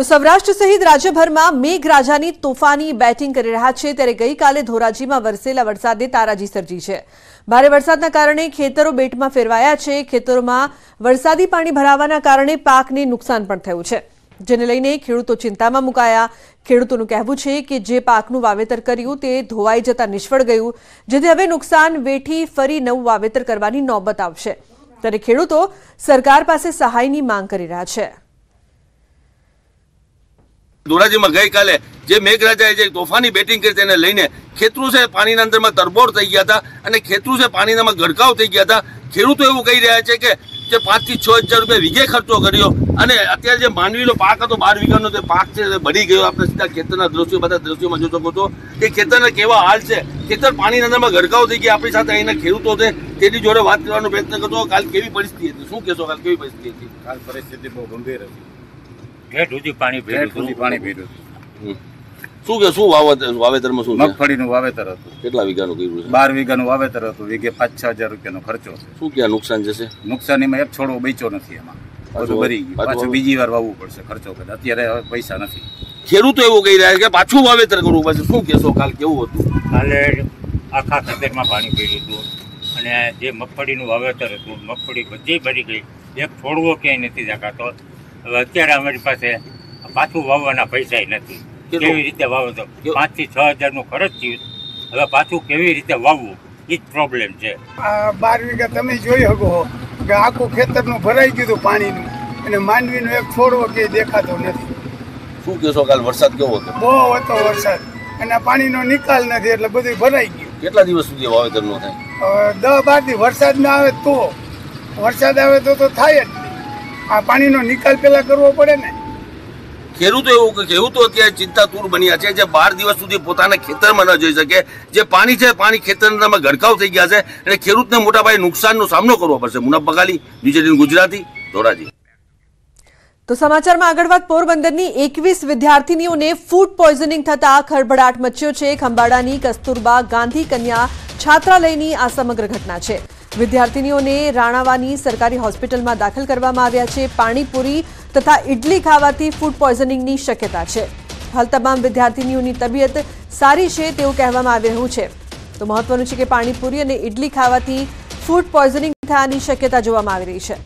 તો સૌરાષ્ટ્ર સહિત રાજ્યભરમાં મેઘરાજાની તોફાની બેટિંગ કરી રહ્યા છે ત્યારે ગઈકાલે ધોરાજીમાં વરસેલા વરસાદે તારાજી સર્જી છે ભારે વરસાદના કારણે ખેતરો બેટમાં ફેરવાયા છે ખેતરોમાં વરસાદી પાણી ભરાવાના કારણે પાકને નુકસાન પણ થયું છે જેને લઈને ખેડૂતો ચિંતામાં મુકાયા ખેડૂતોનું કહેવું છે કે જે પાકનું વાવેતર કર્યું તે ધોવાઈ જતા નિષ્ફળ ગયું જેથી હવે નુકસાન વેઠી ફરી નવું વાવેતર કરવાની નોબત આવશે ત્યારે ખેડૂતો સરકાર પાસે સહાયની માંગ કરી રહ્યા છે ધોરાજીમાં ગઈકાલે જે મેઘરાજાએ જે તોફાની બેટિંગ કરી તેને લઈને ખેતરું છે પાણીના અંદરમાં તરબોળ થઈ ગયા હતા અને ખેતરું છે પાણીનામાં ગડકાવ થઈ ગયા હતા ખેડૂતો એવું કહી રહ્યા છે કે જે પાંચથી છ હજાર રૂપિયા વીઘે ખર્ચો કર્યો અને અત્યારે જે માંડવીનો પાક હતો બાર વીઘાનો જે પાક છે બળી ગયો આપણે સીધા ખેતરના દ્રશ્યો બધા દ્રશ્યોમાં જોઈ શકો છો કે ખેતરના કેવા હાલ છે ખેતર પાણીના અંદરમાં ગડકાવ થઈ ગયા આપણી સાથે અહીંના ખેડૂતો છે તેની જોડે વાત કરવાનો પ્રયત્ન કરતો કાલ કેવી પરિસ્થિતિ હતી શું કહેશો કાલ કેવી પરિસ્થિતિ હતી કાલ પરિસ્થિતિ બહુ ગંભીર હતી ઠેઠ સુધી પાણી ભેટ ભેર્યું પાણી ભેર્યું હતું. શું કે શું વાવેતર વાવેતરમાં શું મગફળીનું વાવેતર હતું કેટલા વીઘાનું કર્યું બાર વીઘાનું વાવેતર હતું વીઘે પાંચ છ હજાર રૂપિયાનો ખર્ચો છે શું ક્યાં નુકસાન જશે નુકસાનીમાં એક છોડવો બેચ્યો નથી એમાં બધું ભરી ગયું પાછું બીજી વાર વાવવું પડશે ખર્ચો કરે અત્યારે હવે પૈસા નથી ખેડૂતો એવું કહી રહ્યા છે કે પાછું વાવેતર કરવું પડશે શું કહેશો કાલ કેવું હતું કાલે આખા ખેતરમાં પાણી ભર્યું હતું અને જે મગફળીનું વાવેતર હતું મગફળી બધી ભરી ગઈ એક છોડવો ક્યાંય નથી દેખાતો હવે અત્યારે અમારી પાસે પાછું વાવવાના પૈસા નથી કેવી રીતે વાવો તો પાંચ થી છ હજારનું ખર્ચ થયું હવે પાછું કેવી રીતે વાવવું એ જ પ્રોબ્લેમ છે આ બાર વીઘા તમે જોઈ શકો કે આખું ખેતરનું ભરાઈ ગયું હતું પાણીનું અને માનવીનો એક છોડવો કે દેખાતો નથી શું કહેશો કાલ વરસાદ કેવો હતો બહુ હતો વરસાદ અને પાણીનો નિકાલ નથી એટલે બધું ભરાઈ ગયું કેટલા દિવસ સુધી વાવેતર નો થાય દસ બાર દિવસ વરસાદ ના આવે તો વરસાદ આવે તો તો થાય જ આ પાણીનો નિકાલ પેલા કરવો પડે ને ખેડૂતો એવું કે ખેડૂતો અત્યારે ચિંતા ચિંતાતુર બન્યા છે જે બાર દિવસ સુધી પોતાના ખેતરમાં ન જઈ શકે જે પાણી છે પાણી ખેતરમાં ગડકાવ થઈ ગયા છે એટલે ખેડૂતને મોટા ભાઈ નુકસાનનો સામનો કરવો પડશે મુના પગાલી બીજેડી ગુજરાતી ધોરાજી તો સમાચારમાં આગળ વાત પોરબંદરની એકવીસ વિદ્યાર્થીનીઓને ફૂડ પોઈઝનિંગ થતા ખળભળાટ મચ્યો છે ખંભાળાની કસ્તુરબા ગાંધી કન્યા છાત્રાલયની આ સમગ્ર ઘટના છે વિદ્યાર્થીનીઓને રાણાવાની સરકારી હોસ્પિટલમાં દાખલ કરવામાં આવ્યા છે પાણીપુરી તથા ઇડલી ખાવાથી ફૂડ પોઈઝનિંગની શક્યતા છે હાલ તમામ વિદ્યાર્થીનીઓની તબિયત સારી છે તેવું કહેવામાં આવી રહ્યું છે તો મહત્વનું છે કે પાણીપુરી અને ઇડલી ખાવાથી ફૂડ પોઈઝનિંગ થવાની શક્યતા જોવામાં આવી રહી છે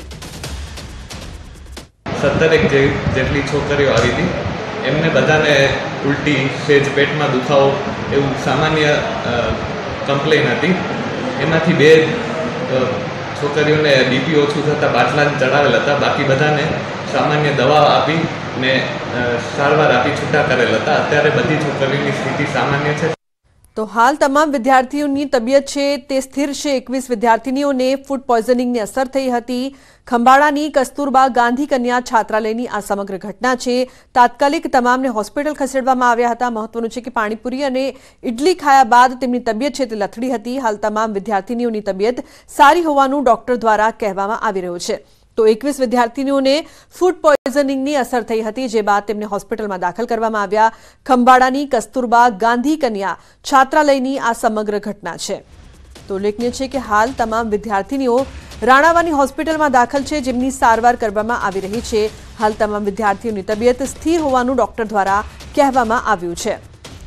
સત્તરેક જેટલી છોકરીઓ આવી હતી એમને બધાને ઉલટી સેજ પેટમાં દુખાવો એવું સામાન્ય કમ્પ્લેન હતી એમાંથી બે છોકરીઓને બીપી ઓછું થતાં બાટલા ચડાવેલા હતા બાકી બધાને સામાન્ય દવા આપી ને સારવાર આપી છૂટા કરેલ હતા અત્યારે બધી છોકરીઓની સ્થિતિ સામાન્ય છે તો હાલ તમામ વિદ્યાર્થીઓની તબિયત છે તે સ્થિર છે એકવીસ વિદ્યાર્થીનીઓને ફૂડ પોઈઝનિંગની અસર થઈ હતી ખંભાળાની કસ્તુરબા ગાંધી કન્યા છાત્રાલયની આ સમગ્ર ઘટના છે તાત્કાલિક તમામને હોસ્પિટલ ખસેડવામાં આવ્યા હતા મહત્વનું છે કે પાણીપુરી અને ઇડલી ખાયા બાદ તેમની તબિયત છે તે લથડી હતી હાલ તમામ વિદ્યાર્થીનીઓની તબિયત સારી હોવાનું ડોક્ટર દ્વારા કહેવામાં આવી રહ્યું છે તો એકવીસ વિદ્યાર્થીનીઓને ફૂડ પોઈઝનિંગની અસર થઈ હતી જે બાદ તેમને હોસ્પિટલમાં દાખલ કરવામાં આવ્યા ખંભાળાની કસ્તુરબા ગાંધી કન્યા છાત્રાલયની આ સમગ્ર ઘટના છે તો ઉલ્લેખનીય છે કે હાલ તમામ વિદ્યાર્થીનીઓ રાણાવાની હોસ્પિટલમાં દાખલ છે જેમની સારવાર કરવામાં આવી રહી છે હાલ તમામ વિદ્યાર્થીઓની તબિયત સ્થિર હોવાનું ડોક્ટર દ્વારા કહેવામાં આવ્યું છે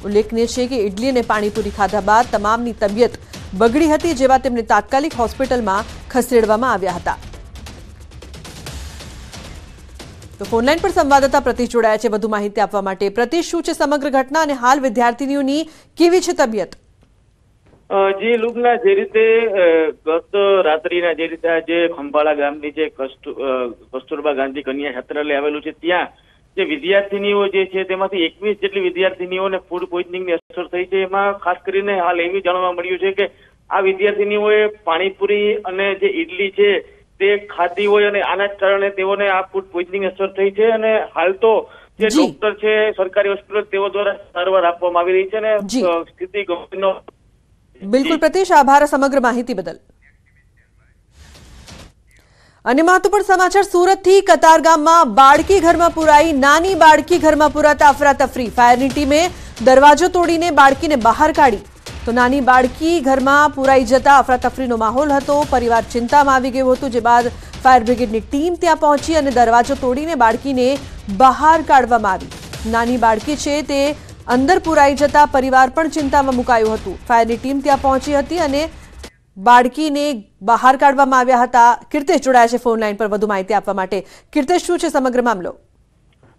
ઉલ્લેખનીય છે કે ઇડલી અને પાણીપુરી ખાધા બાદ તમામની તબિયત બગડી હતી જેવા તેમને તાત્કાલિક હોસ્પિટલમાં ખસેડવામાં આવ્યા હતા તો ફોનલાઈન પર સંવાદદાતા પ્રતિશ જોડાયા છે વધુ માહિતી આપવા માટે પ્રતિશ શું છે સમગ્ર ઘટના અને હાલ વિદ્યાર્થીનીઓની કેવી છે તબિયત જી લુગના જે રીતે ગત રાત્રિના જે રીતે આજે ખંભાળા ગામની જે કસ્તુરબા ગાંધી કન્યા છાત્રાલય આવેલું છે ત્યાં જે વિદ્યાર્થીનીઓ જે છે તેમાંથી એકવીસ જેટલી વિદ્યાર્થીનીઓને ફૂડ પોઈઝનિંગની અસર થઈ છે એમાં ખાસ કરીને હાલ એવી જાણવા મળ્યું છે કે આ વિદ્યાર્થીનીઓએ પાણીપુરી અને જે ઈડલી છે તે ખાધી હોય અને આના કારણે તેઓને આ ફૂડ પોઈઝનિંગ અસર થઈ છે અને હાલ તો જે ડોક્ટર છે સરકારી હોસ્પિટલ તેઓ દ્વારા સારવાર આપવામાં આવી રહી છે અને સ્થિતિ બિલકુલ પ્રતિશ આભાર સમગ્ર માહિતી બદલ અને મહત્વપૂર્ણ સમાચાર સુરતથી કતારગામમાં બાળકી ઘરમાં પુરાઈ નાની બાળકી ઘરમાં પુરાતા અફરાતફરી ફાયરની ટીમે દરવાજો તોડીને બાળકીને બહાર કાઢી તો નાની બાળકી ઘરમાં પુરાઈ જતા અફરાતફરીનો માહોલ હતો પરિવાર ચિંતામાં આવી ગયું હતું જે બાદ ફાયર બ્રિગેડની ટીમ ત્યાં પહોંચી અને દરવાજો તોડીને બાળકીને બહાર કાઢવામાં આવી નાની બાળકી છે તે અંદર પુરાઈ જતા પરિવાર પણ ચિંતામાં મુકાયું હતું ફાયરની ટીમ ત્યાં પહોંચી હતી અને બાળકીને બહાર કાઢવામાં આવ્યા હતા કીર્તેશ જોડાયા છે ફોન લાઈન પર વધુ માહિતી આપવા માટે કીર્તેશ શું છે સમગ્ર મામલો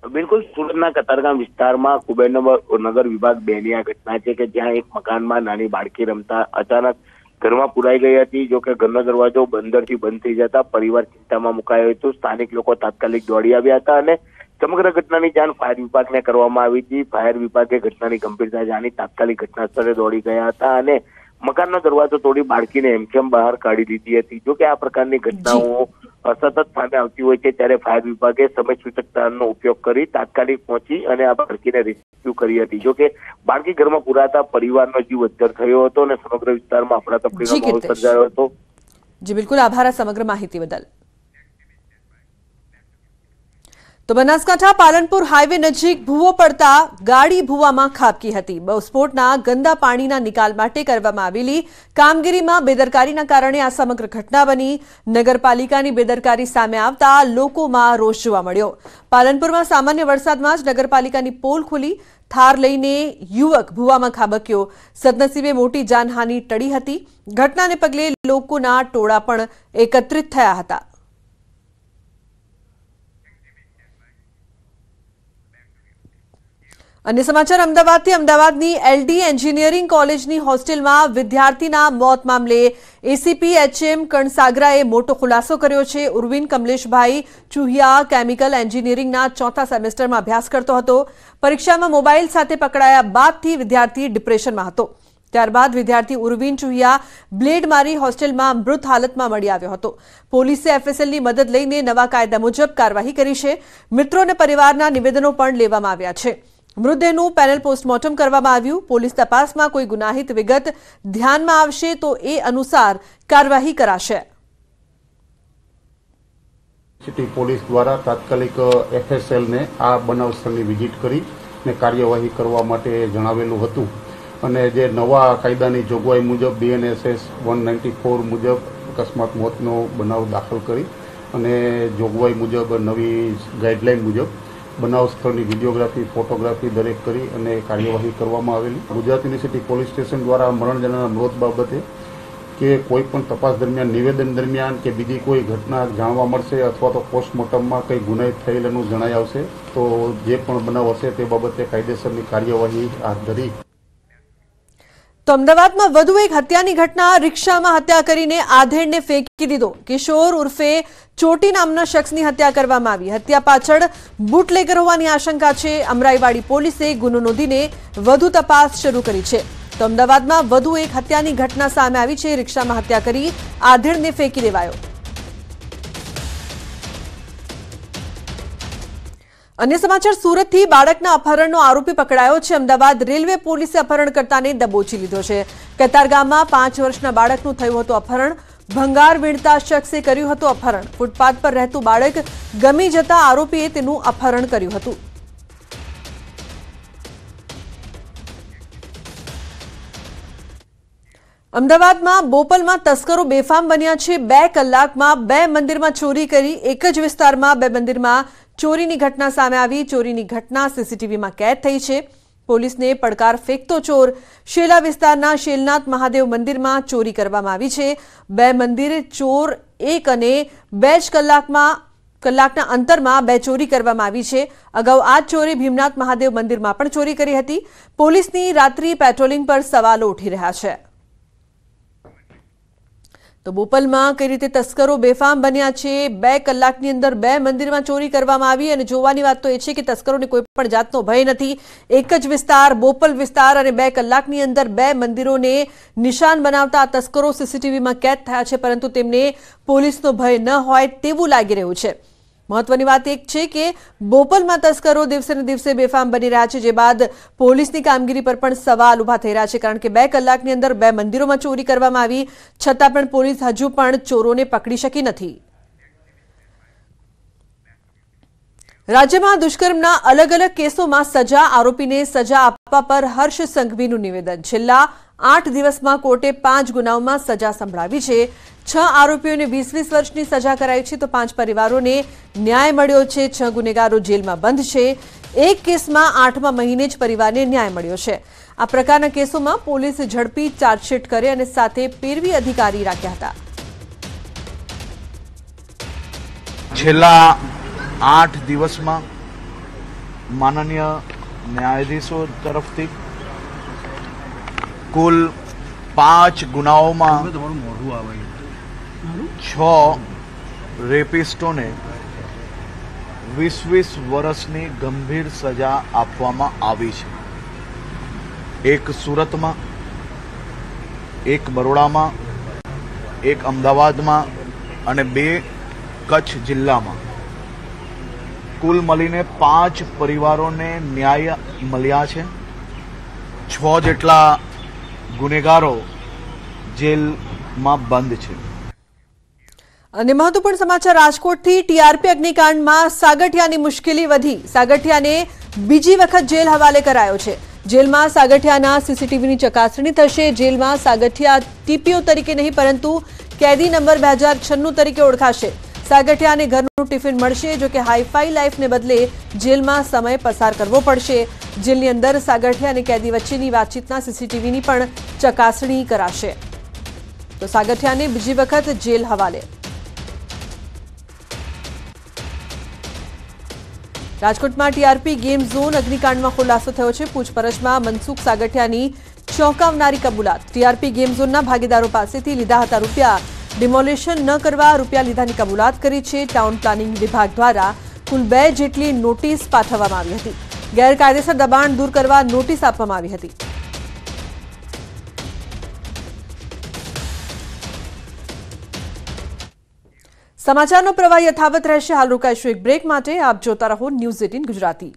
બિલકુલ સુરતના કતારગામ વિસ્તારમાં કુબેરનગર વિભાગ બે ની આ ઘટના છે કે જ્યાં એક મકાનમાં નાની બાળકી રમતા અચાનક ઘરમાં પુરાઈ ગઈ હતી જો કે ઘરનો દરવાજો બંદરથી બંધ થઈ જતા પરિવાર ચિંતામાં મુકાયો હતો સ્થાનિક લોકો તાત્કાલિક દોડી આવ્યા હતા અને સમગ્ર ઘટનાની જાણ ફાયર વિભાગને કરવામાં આવી હતી ફાયર વિભાગે ઘટનાની ગંભીરતા જાણી તાત્કાલિક ઘટના સ્થળે દોડી ગયા હતા અને મકાનનો દરવાજો તોડી બાળકીને એમકેમ બહાર કાઢી દીધી હતી જો કે આ પ્રકારની ઘટનાઓ સતત સામે આવતી હોય છે ત્યારે ફાયર વિભાગે સમય સૂચકતાનો ઉપયોગ કરી તાત્કાલિક પહોંચી અને આ બાળકીને રેસ્ક્યુ કરી હતી જોકે બાળકી ઘરમાં પુરાતા પરિવારનો જીવ અજ્જર થયો હતો અને સમગ્ર વિસ્તારમાં અફડાતફડીનો માહોલ સર્જાયો હતો જી બિલકુલ આભાર સમગ્ર માહિતી બદલ તો બનાસકાંઠા પાલનપુર હાઈવે નજીક ભૂવો પડતા ગાડી ભૂવામાં ખાબકી હતી બસસ્ફોટના ગંદા પાણીના નિકાલ માટે કરવામાં આવેલી કામગીરીમાં બેદરકારીના કારણે આ સમગ્ર ઘટના બની નગરપાલિકાની બેદરકારી સામે આવતા લોકોમાં રોષ જોવા મળ્યો પાલનપુરમાં સામાન્ય વરસાદમાં જ નગરપાલિકાની પોલ ખુલી થાર લઈને યુવક ભૂવામાં ખાબક્યો સદનસીબે મોટી જાનહાની ટળી હતી ઘટનાને પગલે લોકોના ટોળા પણ એકત્રિત થયા હતા અને સમાચાર અમદાવાદથી અમદાવાદની એલડી એન્જિનિયરિંગ કોલેજની હોસ્ટેલમાં વિદ્યાર્થીના મોત મામલે એસીપી એચએમ કણસાગરાએ મોટો ખુલાસો કર્યો છે ઉર્વિન કમલેશભાઈ ચુહિયા કેમિકલ એન્જિનિયરિંગના ચોથા સેમેસ્ટરમાં અભ્યાસ કરતો હતો પરીક્ષામાં મોબાઈલ સાથે પકડાયા બાદથી વિદ્યાર્થી ડિપ્રેશનમાં હતો ત્યારબાદ વિદ્યાર્થી ઉર્વિન ચુહિયા બ્લેડ મારી હોસ્ટેલમાં મૃત હાલતમાં મળી આવ્યો હતો પોલીસે એફએસએલની મદદ લઈને નવા કાયદા મુજબ કાર્યવાહી કરી છે મિત્રો અને પરિવારના નિવેદનો પણ લેવામાં આવ્યા છે મૃતદેહનું પેનલ પોસ્ટમોર્ટમ કરવામાં આવ્યું પોલીસ તપાસમાં કોઈ ગુનાહિત વિગત ધ્યાનમાં આવશે તો એ અનુસાર કાર્યવાહી કરાશે સિટી પોલીસ દ્વારા તાત્કાલિક એફએસએલને આ બનાવ સ્થળની વિઝિટ કરી ને કાર્યવાહી કરવા માટે જણાવેલું હતું અને જે નવા કાયદાની જોગવાઈ મુજબ બીએનએસએસ વન નાઇન્ટી ફોર મુજબ અકસ્માત મોતનો બનાવ દાખલ કરી અને જોગવાઈ મુજબ નવી ગાઈડલાઇન મુજબ બનાવ સ્થળની વિડીયોગ્રાફી ફોટોગ્રાફી દરેક કરી અને કાર્યવાહી કરવામાં આવેલી ગુજરાત યુનિવર્સિટી પોલીસ સ્ટેશન દ્વારા મરણજનના જણાના બાબતે કે કોઈ પણ તપાસ દરમિયાન નિવેદન દરમિયાન કે બીજી કોઈ ઘટના જાણવા મળશે અથવા તો પોસ્ટમોર્ટમમાં કંઈ ગુનાહિત થયેલાનું જણાય આવશે તો જે પણ બનાવ હશે તે બાબતે કાયદેસરની કાર્યવાહી હાથ ધરી તો અમદાવાદમાં વધુ એક હત્યાની ઘટના રિક્ષામાં હત્યા કરીને આધેડને ફેંકી દીધો કિશોર ઉર્ફે ચોટી નામના શખ્સની હત્યા કરવામાં આવી હત્યા પાછળ બુટલેગર હોવાની આશંકા છે અમરાઈવાડી પોલીસે ગુનો નોંધીને વધુ તપાસ શરૂ કરી છે તો અમદાવાદમાં વધુ એક હત્યાની ઘટના સામે આવી છે રિક્ષામાં હત્યા કરી આધેડને ફેંકી દેવાયો અન્ય સમાચાર સુરતથી બાળકના અપહરણનો આરોપી પકડાયો છે અમદાવાદ રેલવે પોલીસે અપહરણકર્તાને દબોચી લીધો છે કતારગામમાં પાંચ વર્ષના બાળકનું થયું હતું અપહરણ ભંગાર વીણતા શખ્સે કર્યું હતું અપહરણ ફૂટપાથ પર રહેતું બાળક ગમી જતા આરોપીએ તેનું અપહરણ કર્યું હતું અમદાવાદમાં બોપલમાં તસ્કરો બેફામ બન્યા છે બે કલાકમાં બે મંદિરમાં ચોરી કરી એક જ વિસ્તારમાં બે મંદિરમાં ચોરીની ઘટના સામે આવી ચોરીની ઘટના સીસીટીવીમાં કેદ થઈ છે પોલીસને પડકાર ફેંકતો ચોર શેલા વિસ્તારના શેલનાથ મહાદેવ મંદિરમાં ચોરી કરવામાં આવી છે બે મંદિર ચોર એક અને બે જ કલાકમાં કલાકના અંતરમાં બે ચોરી કરવામાં આવી છે અગાઉ આ ચોરે ભીમનાથ મહાદેવ મંદિરમાં પણ ચોરી કરી હતી પોલીસની રાત્રિ પેટ્રોલિંગ પર સવાલો ઉઠી રહ્યા છે તો બોપલમાં કઈ રીતે તસ્કરો બેફામ બન્યા છે બે કલાકની અંદર બે મંદિરમાં ચોરી કરવામાં આવી અને જોવાની વાત તો એ છે કે તસ્કરોને કોઈ પણ જાતનો ભય નથી એક જ વિસ્તાર બોપલ વિસ્તાર અને બે કલાકની અંદર બે મંદિરોને નિશાન બનાવતા તસ્કરો સીસીટીવીમાં કેદ થયા છે પરંતુ તેમને પોલીસનો ભય ન હોય તેવું લાગી રહ્યું છે મહત્વની વાત એક છે કે બોપલમાં તસ્કરો દિવસે ને દિવસે બેફામ બની રહ્યા છે જે બાદ પોલીસની કામગીરી પર પણ સવાલ ઉભા થઈ રહ્યા છે કારણ કે બે કલાકની અંદર બે મંદિરોમાં ચોરી કરવામાં આવી છતાં પણ પોલીસ હજુ પણ ચોરોને પકડી શકી નથી રાજ્યમાં દુષ્કર્મના અલગ અલગ કેસોમાં સજા આરોપીને સજા આપવા પર હર્ષ સંઘવીનું નિવેદન છેલ્લા આઠ દિવસમાં કોર્ટે પાંચ ગુનાઓમાં સજા સંભળાવી છે છ આરોપીઓને વીસ વીસ વર્ષની સજા કરાઈ છે તો પાંચ પરિવારોને ન્યાય મળ્યો છે છ ગુનેગારો જેલમાં બંધ છે એક કેસમાં આઠમા મહિને જ પરિવારને ન્યાય મળ્યો છે આ પ્રકારના કેસોમાં પોલીસે ઝડપી ચાર્જશીટ કરી અને સાથે પેરવી અધિકારી રાખ્યા હતા છેલ્લા આઠ દિવસમાં માનનીય ન્યાયાધીશો તરફથી કુલ પાંચ ગુનાઓમાં છ રેપિસ્ટોને વીસ વીસ વર્ષની ગંભીર સજા આપવામાં આવી છે એક સુરતમાં એક બરોડામાં એક અમદાવાદમાં અને બે કચ્છ જિલ્લામાં કુલ મળીને પાંચ પરિવારોને ન્યાય મળ્યા છે છ જેટલા ગુનેગારો જેલમાં બંધ છે અને મહત્વપૂર્ણ સમાચાર રાજકોટથી ટીઆરપી અગ્નિકાંડમાં સાગઠિયાની મુશ્કેલી વધી સાગઠિયાને બીજી વખત જેલ હવાલે કરાયો છે જેલમાં સાગઠિયાના સીસીટીવીની ચકાસણી થશે જેલમાં સાગઠિયા ટીપીઓ તરીકે નહીં પરંતુ કેદી નંબર બે તરીકે ઓળખાશે સાગઠિયાને ઘરનું ટિફિન મળશે જો કે હાઈફાઈ લાઈફને બદલે જેલમાં સમય પસાર કરવો પડશે જેલની અંદર સાગઠિયા અને કેદી વચ્ચેની વાતચીતના સીસીટીવીની પણ ચકાસણી કરાશે તો સાગઠિયાને બીજી વખત જેલ હવાલે રાજકોટમાં ટીઆરપી ગેમ ઝોન અગ્નિકાંડમાં ખુલાસો થયો છે પૂછપરછમાં મનસુખ સાગઠિયાની ચોંકાવનારી કબૂલાત ટીઆરપી ગેમ ઝોનના ભાગીદારો પાસેથી લીધા હતા રૂપિયા ડિમોલેશન ન કરવા રૂપિયા લીધાની કબૂલાત કરી છે ટાઉન પ્લાનિંગ વિભાગ દ્વારા કુલ બે જેટલી નોટિસ પાઠવવામાં આવી હતી ગેરકાયદેસર દબાણ દૂર કરવા નોટિસ આપવામાં આવી હતી સમાચારનો પ્રવાહ યથાવત રહેશે હાલ રોકાઈશું એક બ્રેક માટે આપ જોતા રહો ન્યૂઝ એટીન ગુજરાતી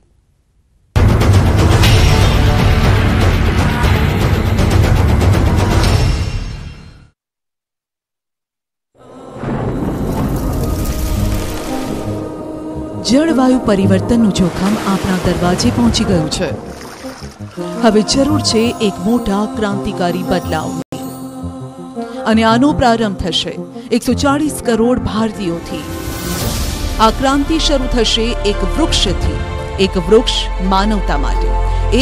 જળવાયુ પરિવર્તનનું જોખમ આપણા દરવાજે પહોંચી ગયું છે હવે જરૂર છે એક મોટા ક્રાંતિકારી બદલાવની અને આનો પ્રારંભ થશે એકસો ચાળીસ કરોડ ભારતીયોથી આ ક્રાંતિ શરૂ થશે એક વૃક્ષથી એક વૃક્ષ માનવતા માટે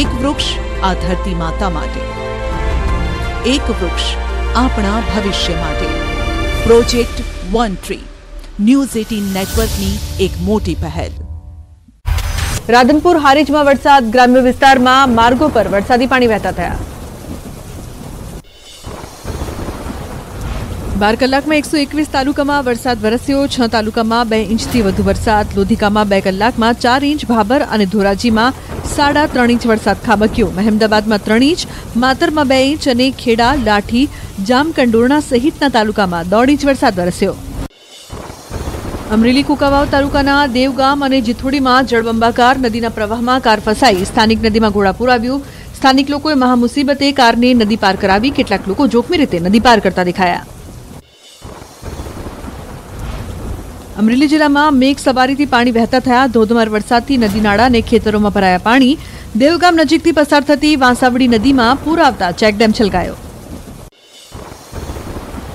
એક વૃક્ષ આ ધરતી માતા માટે એક વૃક્ષ આપણા ભવિષ્ય માટે project one tree news eighteen નેટવર્કની એક મોટી પહેલ રાધનપુર હારીજમાં વરસાદ ગ્રામ્ય વિસ્તારમાં માર્ગો પર વરસાદી પાણી વહેતા થયા બાર કલાકમાં એકસો એકવીસ તાલુકામાં વરસાદ વરસ્યો છ તાલુકામાં બે ઇંચથી વધુ વરસાદ લોધિકામાં બે કલાકમાં ચાર ઇંચ ભાબર અને ધોરાજીમાં સાડા ત્રણ ઇંચ વરસાદ ખાબક્યો મહેમદાબાદમાં ત્રણ ઇંચ માતરમાં બે ઇંચ અને ખેડા લાઠી જામકંડોરણા સહિતના તાલુકામાં દોઢ ઇંચ વરસાદ વરસ્યો અમરેલી કુકાવાવ તાલુકાના દેવગામ અને જીથોડીમાં જળબંબાકાર નદીના પ્રવાહમાં કાર ફસાઈ સ્થાનિક નદીમાં ઘોડાપુર આવ્યું સ્થાનિક લોકોએ મહામુસીબતે કારને નદી પાર કરાવી કેટલાક લોકો જોખમી રીતે નદી પાર કરતા દેખાયા અમરેલી જિલ્લામાં મેઘ સવારીથી પાણી વહેતા થયા ધોધમાર વરસાદથી નદી નાળા અને ખેતરોમાં ભરાયા પાણી દેવગામ નજીકથી પસાર થતી વાંસાવડી નદીમાં પૂર આવતા ચેકડેમ છલકાયો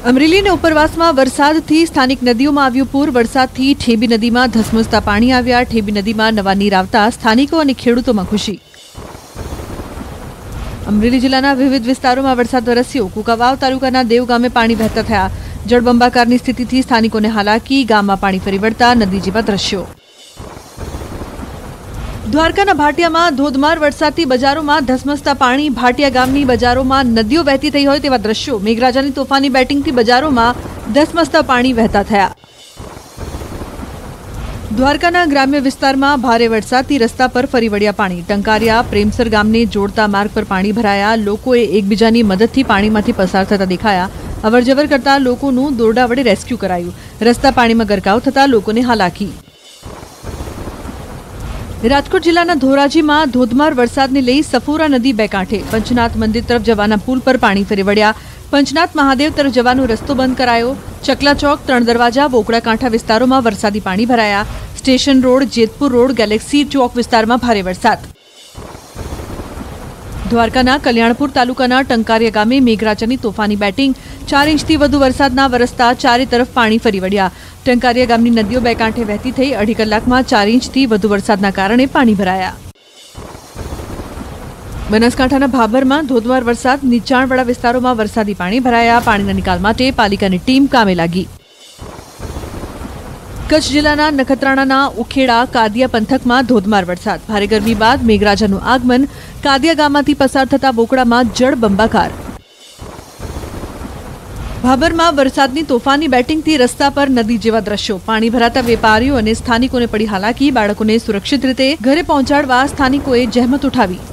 અમરેલીના ઉપરવાસમાં વરસાદથી સ્થાનિક નદીઓમાં આવ્યું પૂર વરસાદથી ઠેબી નદીમાં ધસમસતા પાણી આવ્યા ઠેબી નદીમાં નવા નીર આવતા સ્થાનિકો અને ખેડૂતોમાં ખુશી અમરેલી જિલ્લાના વિવિધ વિસ્તારોમાં વરસાદ વરસ્યો કુકાવાવ તાલુકાના દેવ ગામે પાણી વહેતા થયા જળબંબાકારની સ્થિતિથી સ્થાનિકોને હાલાકી ગામમાં પાણી ફરી વળતા નદી જેવા દ્રશ્યો દ્વારકાના ભાટિયામાં ધોધમાર વરસાદથી બજારોમાં ધસમસતા પાણી ભાટિયા ગામની બજારોમાં નદીઓ વહેતી થઈ હોય તેવા દ્રશ્યો મેઘરાજાની તોફાની બેટિંગથી બજારોમાં ધસમસતા પાણી વહેતા થયા દ્વારકાના ગ્રામ્ય વિસ્તારમાં ભારે વરસાદથી રસ્તા પર ફરી વળ્યા પાણી ટંકારિયા પ્રેમસર ગામને જોડતા માર્ગ પર પાણી ભરાયા લોકોએ એકબીજાની મદદથી પાણીમાંથી પસાર થતા દેખાયા અવરજવર કરતા લોકોનું દોરડા વડે રેસ્ક્યુ કરાયું રસ્તા પાણીમાં ગરકાવ થતા લોકોને હાલાકી રાજકોટ જિલ્લાના ધોરાજીમાં ધોધમાર વરસાદને લઈ સફોરા નદી બે કાંઠે પંચનાથ મંદિર તરફ જવાના પુલ પર પાણી ફરી વળ્યા પંચનાથ મહાદેવ તરફ જવાનો રસ્તો બંધ કરાયો ચકલા ચોક ત્રણ દરવાજા બોકડા કાંઠા વિસ્તારોમાં વરસાદી પાણી ભરાયા station road Jetpur road galaxy ચોક વિસ્તારમાં ભારે વરસાદ દ્વારકાના કલ્યાણપુર તાલુકાના ટંકારિયા ગામે મેઘરાજાની તોફાની બેટિંગ ચાર ઇંચથી વધુ વરસાદના વરસતા ચારે તરફ પાણી ફરી વળ્યા ટંકારિયા ગામની નદીઓ બે કાંઠે વહેતી થઈ અઢી કલાકમાં ચાર ઇંચથી વધુ વરસાદના કારણે પાણી ભરાયા બનાસકાંઠાના ભાભરમાં ધોધમાર વરસાદ નીચાણવાળા વિસ્તારોમાં વરસાદી પાણી ભરાયા પાણીના નિકાલ માટે પાલિકાની ટીમ કામે લાગી કચ્છ જિલ્લાના નખત્રાણાના ઉખેડા કાદિયા પંથકમાં ધોધમાર વરસાદ ભારે ગરમી બાદ મેઘરાજાનું આગમન કાદિયા ગામમાંથી પસાર થતા બોકડામાં જળ બંબાકાર ભાભરમાં વરસાદની તોફાની બેટિંગથી રસ્તા પર નદી જેવા દ્રશ્યો પાણી ભરાતા વેપારીઓ અને સ્થાનિકોને પડી હાલાકી બાળકોને સુરક્ષિત રીતે ઘરે પહોંચાડવા સ્થાનિકોએ જહેમત ઉઠાવી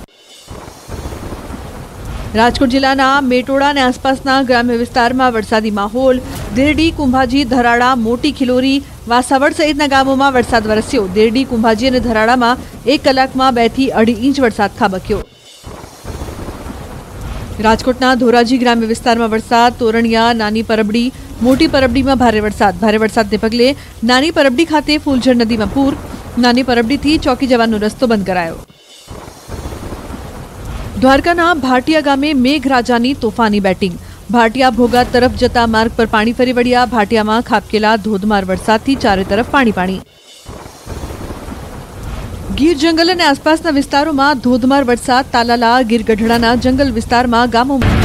રાજકોટ જિલ્લાના મેટોડા અને આસપાસના ગ્રામ્ય વિસ્તારમાં વરસાદી માહોલ દેરડી કુંભાજી ધરાડા મોટી ખિલોરી વાસાવડ સહિતના ગામોમાં વરસાદ વરસ્યો દેરડી કુંભાજી અને ધરાડામાં એક કલાકમાં બેથી અઢી ઇંચ વરસાદ ખાબક્યો રાજકોટના ધોરાજી ગ્રામ્ય વિસ્તારમાં વરસાદ તોરણિયા નાની પરબડી મોટી પરબડીમાં ભારે વરસાદ ભારે વરસાદને પગલે નાની પરબડી ખાતે ફૂલઝર નદીમાં પૂર નાની પરબડીથી ચોકી જવાનો રસ્તો બંધ કરાયો દ્વારકાના ભાટિયા ગામે મેઘરાજાની તોફાની બેટિંગ ભાટિયા ભોગા તરફ જતા માર્ગ પર પાણી ફરી વળ્યા ભાટિયામાં ખાબકેલા ધોધમાર વરસાદથી ચારે તરફ પાણી પાણી ગીર જંગલ અને આસપાસના વિસ્તારોમાં ધોધમાર વરસાદ તાલાલા ગીર ગઢડાના જંગલ વિસ્તારમાં ગામોમાં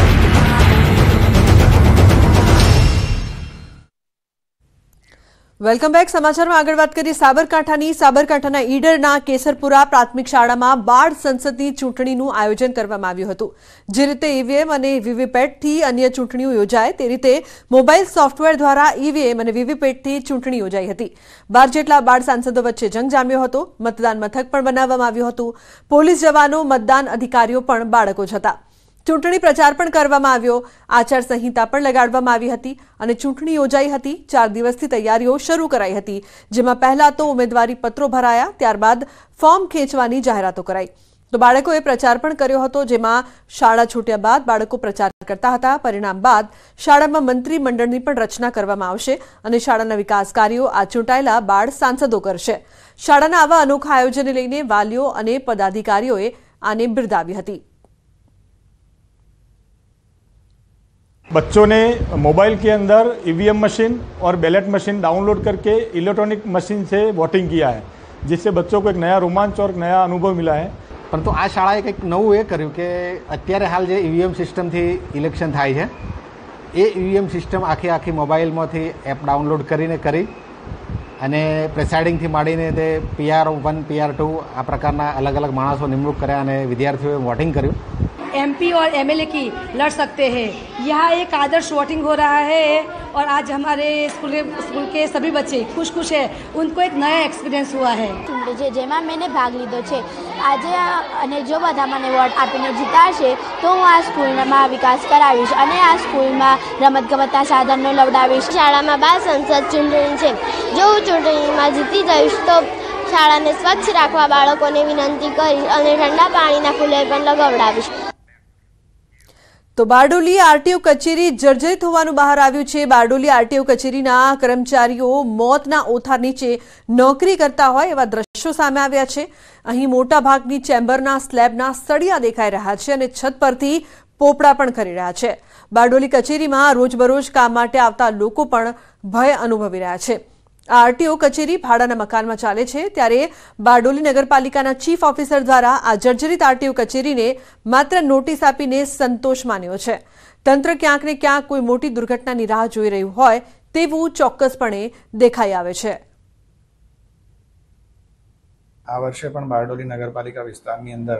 વેલકમ બેક સમાચારમાં આગળ વાત કરીએ સાબરકાંઠાની સાબરકાંઠાના ઈડરના કેસરપુરા પ્રાથમિક શાળામાં બાળ સંસદની ચૂંટણીનું આયોજન કરવામાં આવ્યું હતું જે રીતે ઈવીએમ અને વીવીપેટથી અન્ય ચૂંટણીઓ યોજાય તે રીતે મોબાઈલ સોફ્ટવેર દ્વારા ઈવીએમ અને વીવીપેટથી ચૂંટણી યોજાઈ હતી બાર જેટલા બાળ સાંસદો વચ્ચે જંગ જામ્યો હતો મતદાન મથક પણ બનાવવામાં આવ્યું હતું પોલીસ જવાનો મતદાન અધિકારીઓ પણ બાળકો જ હતા ચૂંટણી પ્રચાર પણ કરવામાં આવ્યો આચારસંહિતા પણ લગાડવામાં આવી હતી અને ચૂંટણી યોજાઈ હતી ચાર દિવસથી તૈયારીઓ શરૂ કરાઈ હતી જેમાં પહેલા તો ઉમેદવારી પત્રો ભરાયા ત્યારબાદ ફોર્મ ખેંચવાની જાહેરાતો કરાઈ તો બાળકોએ પ્રચાર પણ કર્યો હતો જેમાં શાળા છૂટ્યા બાદ બાળકો પ્રચાર કરતા હતા પરિણામ બાદ શાળામાં મંત્રીમંડળની પણ રચના કરવામાં આવશે અને શાળાના વિકાસ કાર્યો આ ચૂંટાયેલા બાળ સાંસદો કરશે શાળાના આવા અનોખા આયોજનને લઈને વાલીઓ અને પદાધિકારીઓએ આને બિરદાવી હતી बच्चों ने मोबाइल के अंदर ईवीएम e मशीन और बैलेट मशीन डाउनलोड करके इलेक्ट्रॉनिक मशीन से वोटिंग किया है જેસે બચ્ચો को एक नया રોમાંચ और નયા અનુભવ મિલા હે પરંતુ આ શાળાએ કંઈક નવું એ કર્યું કે અત્યારે હાલ જે ઈવીએમ સિસ્ટમથી ઇલેક્શન થાય છે એ ઈવીએમ સિસ્ટમ આખી આખી મોબાઈલમાંથી એપ ડાઉનલોડ કરીને કરી અને પ્રેસાઇડિંગથી માંડીને તે પીઆર વન પીઆર ટુ આ પ્રકારના અલગ અલગ માણસો નિમણૂક કર્યા અને વિદ્યાર્થીઓએ વોટિંગ કર્યું एमपी और एमएलए की लड़ सकते हैं यहाँ एक आदर्श वोटिंग हो रहा है और आज हमारे स्कूल के स्कूल के सभी बच्चे खुश खुश है ઉનકો એક નયા એક્સપિરિયન્સ હુઆ હે જે જેમાં મેં ભાગ લીધો છે આજે અને જો બધા મને વોટ આપીને જીતાશે તો હું આ સ્કૂલમાં વિકાસ કરાવીશ અને આ સ્કૂલમાં રમતગમતના સાધનો લવડાવીશ શાળામાં બાળ સંસદ ચૂંટણી છે જો હું ચૂંટણીમાં જીતી જઈશ તો શાળાને સ્વચ્છ રાખવા બાળકોને વિનંતી કરીશ અને ઠંડા પાણીના કુલર પણ લગાવડાવીશ તો બારડોલી આરટીઓ કચેરી જર્જરિત હોવાનું બહાર આવ્યું છે બારડોલી આરટીઓ કચેરીના કર્મચારીઓ મોતના ઓથાર નીચે નોકરી કરતા હોય એવા દ્રશ્યો સામે આવ્યા છે અહીં મોટાભાગની ચેમ્બરના સ્લેબના સળિયા દેખાઈ રહ્યા છે અને છત પરથી પોપડા પણ કરી રહ્યા છે બારડોલી કચેરીમાં રોજબરોજ કામ માટે આવતા લોકો પણ ભય અનુભવી રહ્યા છે આરટીઓ કચેરી ભાડાના મકાનમાં ચાલે છે ત્યારે બારડોલી નગરપાલિકાના ચીફ ઓફિસર દ્વારા આ જર્જરિત આરટીઓ કચેરીને માત્ર નોટિસ આપીને સંતોષ માન્યો છે તંત્ર ક્યાંક ને ક્યાંક કોઈ મોટી દુર્ઘટનાની રાહ જોઈ રહ્યું હોય તેવું ચોક્કસપણે દેખાઈ આવે છે આ વર્ષે પણ બારડોલી નગરપાલિકા વિસ્તારની અંદર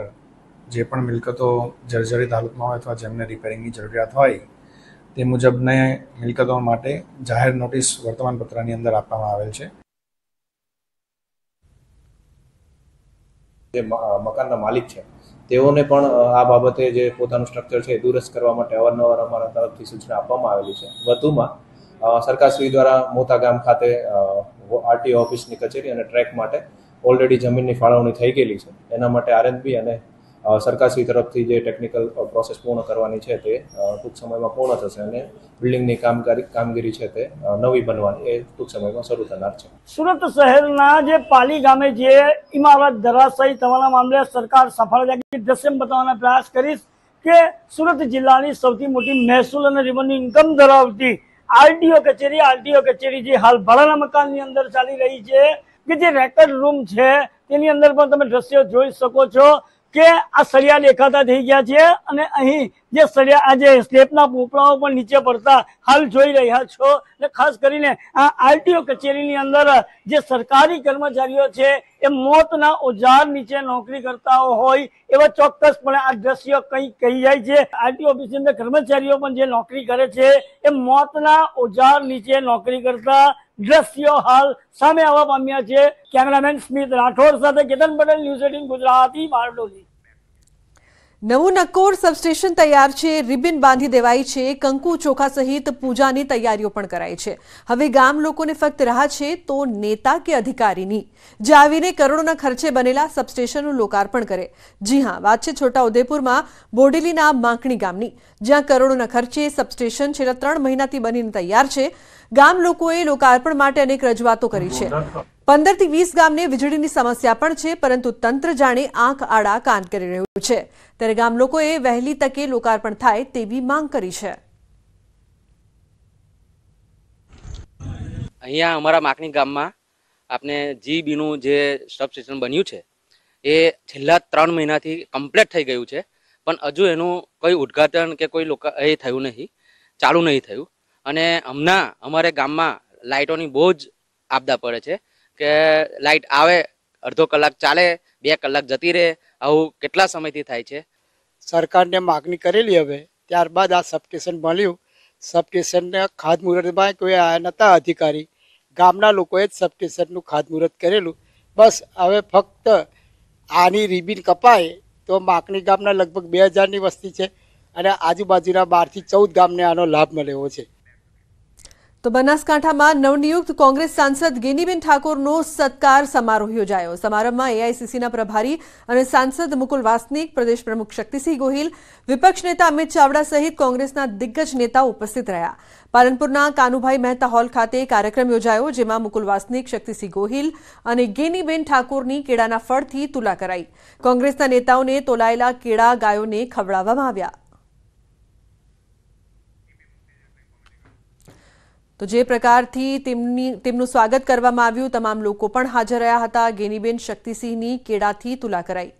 જે પણ મિલકતો જર્જરિત હાલતમાં હોય અથવા જેમને રિપેરિંગની જરૂરિયાત હોય તે મુજબને મિલકતો માટે જાહેર નોટિસ વર્તમાનપત્રની અંદર આપવામાં આવેલ છે જે મકાનના માલિક છે તેઓને પણ આ બાબતે જે પોતાનું સ્ટ્રક્ચર છે એ દૂરસ્ત કરવા માટે અવારનવાર અમારા તરફથી સૂચના આપવામાં આવેલી છે વધુમાં સરકારશ્રી દ્વારા મોતા ગામ ખાતે આરટીઓ ઓફિસની કચેરી અને ટ્રેક માટે ઓલરેડી જમીનની ફાળવણી થઈ ગયેલી છે એના માટે આરએનબી અને સરકારશ્રી તરફથી જે ટેકનિકલ પ્રોસેસ પૂર્ણ કરવાની છે તે ટૂંક સમયમાં પૂર્ણ થશે અને બિલ્ડિંગની કામગીરી કામગીરી છે તે નવી બનવાની એ ટૂંક સમયમાં શરૂ થનાર છે સુરત શહેરના જે પાલી ગામે જે ઇમારત ધરાશાયી થવાના મામલે સરકાર સફળ દ્રશ્યમ બતાવવાના પ્રયાસ કરીશ કે સુરત જિલ્લાની સૌથી મોટી મહેસૂલ અને રેવન્યુ ઇન્કમ ધરાવતી આરટીઓ કચેરી આરટીઓ કચેરી જે હાલ ભાડાના મકાનની અંદર ચાલી રહી છે કે જે રેકર્ડ રૂમ છે તેની અંદર પણ તમે દ્રશ્યો જોઈ શકો છો કે આ સળિયા દેખાતા થઈ ગયા છે અને અહીં જે સળિયા આ જે સ્લેબના પોપડાઓ પણ નીચે પડતા હાલ જોઈ રહ્યા છો ને ખાસ કરીને આ આરટીઓ કચેરીની અંદર જે સરકારી કર્મચારીઓ છે એ મોતના ઓજાર નીચે નોકરી કરતા હોય એવા ચોક્કસપણે આ દ્રશ્ય કંઈ કહી જાય છે આરટીઓ ઓફિસની અંદર કર્મચારીઓ પણ જે નોકરી કરે છે એ મોતના ઓજાર નીચે નોકરી કરતા દ્રશ્યો હાલ સામે આવવા પામ્યા છે કેમેરામેન સ્મિત રાઠોડ સાથે કેતન પટેલ ન્યૂઝ એટીન ગુજરાતી બારડોલી નવું નકોર સબસ્ટેશન તૈયાર છે રિબિન બાંધી દેવાય છે કંકુ ચોખા સહિત પૂજાની તૈયારીઓ પણ કરાઈ છે હવે ગામ લોકોને ફક્ત રાહ છે તો નેતા કે અધિકારીની જે આવીને કરોડોના ખર્ચે બનેલા સબસ્ટેશનનું લોકાર્પણ કરે જી હા વાત છે છોટાઉદેપુરમાં બોડેલીના માંકણી ગામની જ્યાં કરોડોના ખર્ચે સબસ્ટેશન છેલ્લા ત્રણ મહિનાથી બનીને તૈયાર છે ગામ લોકોએ લોકાર્પણ માટે અનેક રજૂઆતો કરી છે પંદરથી વીસ ગામને વીજળીની સમસ્યા પણ છે પરંતુ તંત્ર જાણે આંખ આડા કાન કરી રહ્યું છે ત્યારે ગામ લોકોએ વહેલી તકે લોકાર્પણ થાય તેવી માંગ કરી છે અહીંયા અમારા માકણી ગામમાં આપણે જીબીનું જે સબ સબસ્ટેશન બન્યું છે એ છેલ્લા ત્રણ મહિનાથી કમ્પ્લીટ થઈ ગયું છે પણ હજુ એનું કોઈ ઉદ્ઘાટન કે કોઈ લોકો એ થયું નહીં ચાલુ નહીં થયું અને હમણાં અમારે ગામમાં લાઇટોની બહુ જ આપદા પડે છે કે લાઇટ આવે અડધો કલાક ચાલે બે કલાક જતી રહે આવું કેટલા સમયથી થાય છે સરકારને માગણી કરેલી હવે ત્યારબાદ આ સબસ્ટેશન મળ્યું સબસ્ટેશનને ખાતમુહૂર્તમાં કોઈ આ નહોતા અધિકારી ગામના લોકોએ જ સબસ્ટેશનનું ખાતમુહૂર્ત કરેલું બસ હવે ફક્ત આની રિબિન કપાય તો માકણી ગામના લગભગ બે હજારની વસ્તી છે અને આજુબાજુના બારથી ચૌદ ગામને આનો લાભ મળેલો છે તો બનાસકાંઠામાં નવનિયુક્ત કોંગ્રેસ સાંસદ ગેનીબેન ઠાકોરનો સત્કાર સમારોહ યોજાયો સમારંભમાં એઆઈસીસીના પ્રભારી અને સાંસદ મુકુલ વાસનિક પ્રદેશ પ્રમુખ શક્તિસિંહ ગોહિલ વિપક્ષ નેતા અમિત ચાવડા સહિત કોંગ્રેસના દિગ્ગજ નેતા ઉપસ્થિત રહ્યા પાલનપુરના કાનુભાઈ મહેતા હોલ ખાતે કાર્યક્રમ યોજાયો જેમાં મુકુલ વાસનિક શક્તિસિંહ ગોહિલ અને ગેનીબેન ઠાકોરની કેળાના ફળથી તુલા કરાઈ કોંગ્રેસના નેતાઓને તોલાયેલા કેળા ગાયોને ખવડાવવામાં આવ્યા તો જે પ્રકારથી તેમની તેમનું સ્વાગત કરવામાં આવ્યું તમામ લોકો પણ હાજર રહ્યા હતા ગેનીબેન શક્તિસિંહની કેળાથી તુલા કરાઈ